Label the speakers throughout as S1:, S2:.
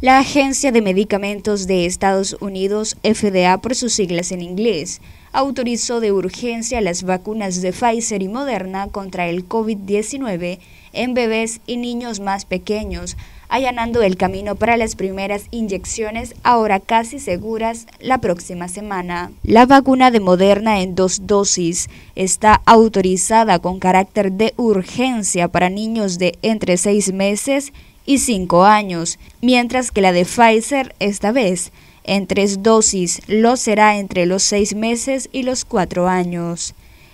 S1: La Agencia de Medicamentos de Estados Unidos, FDA por sus siglas en inglés, autorizó de urgencia las vacunas de Pfizer y Moderna contra el COVID-19 en bebés y niños más pequeños, allanando el camino para las primeras inyecciones ahora casi seguras la próxima semana. La vacuna de Moderna en dos dosis está autorizada con carácter de urgencia para niños de entre seis meses y y 5 años, mientras que la de Pfizer esta vez en tres dosis lo será entre los seis meses y los cuatro años.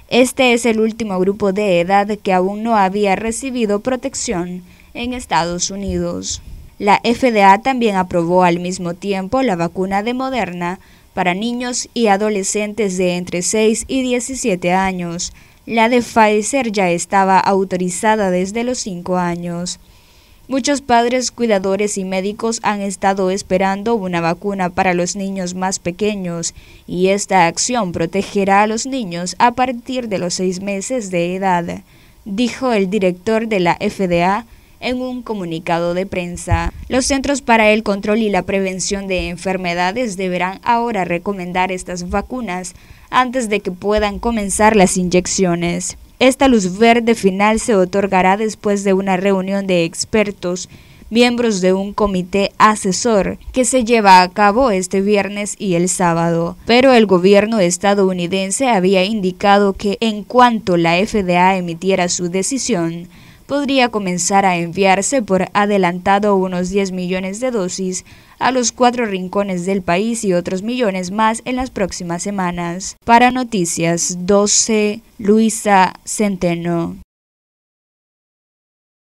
S1: Este es el último grupo de edad que aún no había recibido protección en Estados Unidos. La FDA también aprobó al mismo tiempo la vacuna de Moderna para niños y adolescentes de entre 6 y 17 años. La de Pfizer ya estaba autorizada desde los cinco años. Muchos padres, cuidadores y médicos han estado esperando una vacuna para los niños más pequeños y esta acción protegerá a los niños a partir de los seis meses de edad, dijo el director de la FDA en un comunicado de prensa. Los Centros para el Control y la Prevención de Enfermedades deberán ahora recomendar estas vacunas antes de que puedan comenzar las inyecciones. Esta luz verde final se otorgará después de una reunión de expertos, miembros de un comité asesor, que se lleva a cabo este viernes y el sábado. Pero el gobierno estadounidense había indicado que en cuanto la FDA emitiera su decisión, podría comenzar a enviarse por adelantado unos 10 millones de dosis a los cuatro rincones del país y otros millones más en las próximas semanas. Para Noticias 12, Luisa Centeno.